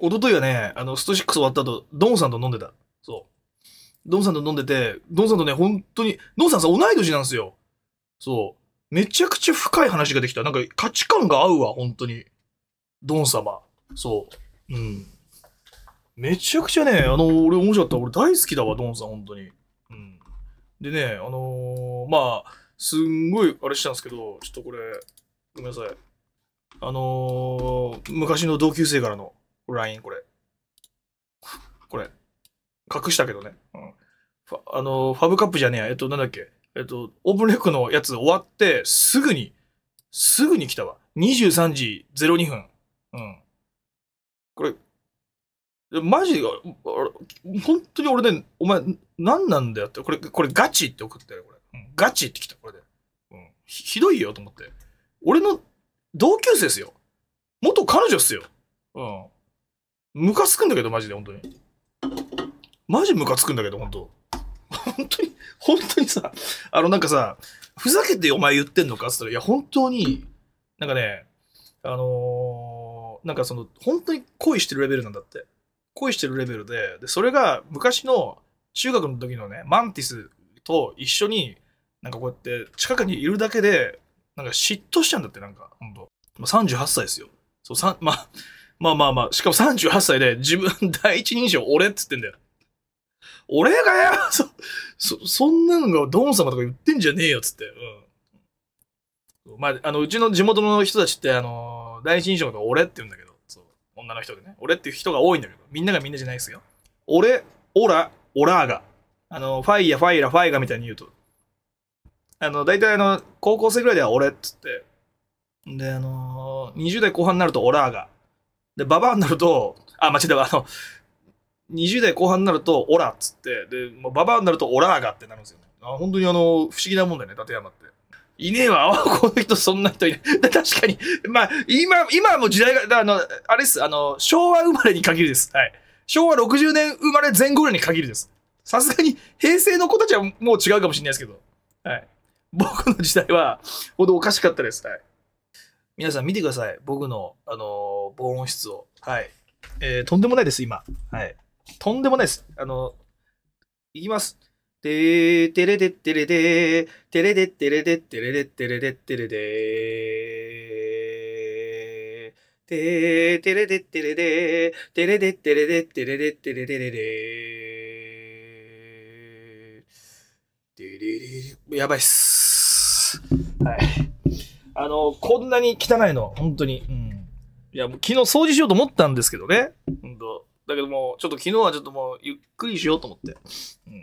一昨日はね、あの、スト6終わった後、ドンさんと飲んでた。そう。ドンさんと飲んでて、ドンさんとね、本当に、ドンさんさ、同い年なんですよ。そう。めちゃくちゃ深い話ができた。なんか価値観が合うわ、本当に。ドン様。そう。うん。めちゃくちゃね、あの、俺面白かった。俺大好きだわ、ドンさん、本当に。うん。でね、あのー、まあ、すんごいあれしたんですけど、ちょっとこれ、ごめんなさい。あのー、昔の同級生からのラインこれ。これ。隠したけどね。うん。あの、ファブカップじゃねえや。えっと、なんだっけ。えっと、オープンレックのやつ終わって、すぐに、すぐに来たわ。23時02分。うん。これ、マジ本当に俺ね、お前、何なんだよって、これ、これガチって送ったよ、これ。ガチって来た、これで。うん。ひどいよ、と思って。俺の同級生ですよ。元彼女っすよ。うん。ムカつくんだけど、マジで、本当に。マジムカつくんだけど、本当本当に、本当にさ、あの、なんかさ、ふざけてお前言ってんのかっ言ったら、いや、本当に、なんかね、あのー、なんかその、本当に恋してるレベルなんだって。恋してるレベルで、で、それが昔の中学の時のね、マンティスと一緒に、なんかこうやって近くにいるだけで、なんか嫉妬しちゃうんだって、なんか、ほんと。38歳ですよ。そう、3、まあ、まあまあまあ、しかも38歳で自分 第一人称俺っつってんだよ。俺がや そ、そ、そんなのがドン様とか言ってんじゃねえよっつって。うん。まあ、あの、うちの地元の人たちって、あの、第一印象が俺って言うんだけど、そう。女の人でね。俺っていう人が多いんだけど、みんながみんなじゃないですよ。俺、オラ、オラーガ。あの、ファイヤ、ファイラ、ファイガみたいに言うと。あの、大体あの、高校生ぐらいでは俺っつって。で、あの、20代後半になるとオラーガ。で、ババアになると、あ、間違えた、あの、20代後半になると、オラっつって、で、もうババアになると、オラーがってなるんですよね。あ本当にあの、不思議なもんだよね、立山って。いねえわ、この人そんな人いない。確かに、まあ、今、今も時代が、あの、あれです、あの、昭和生まれに限りです。はい。昭和60年生まれ前後よりに限りです。さすがに、平成の子たちはもう違うかもしれないですけど。はい。僕の時代は、ほどおかしかったです。はい。皆さん見てください。僕の、あのー、防音室を。はい。えー、とんでもないです、今。はい。とんでもないです。あのー、いきます。てー、てれでってれでー、てれでってれでってれでってれでってれでー。てー、てれでってれでー、てれでってれでってれでってれでれでー。てれれれ、やばいっす。はい。あの、こんなに汚いの、本当に。うん。いや、もう昨日掃除しようと思ったんですけどね。本当だけどもう、ちょっと昨日はちょっともう、ゆっくりしようと思って。うん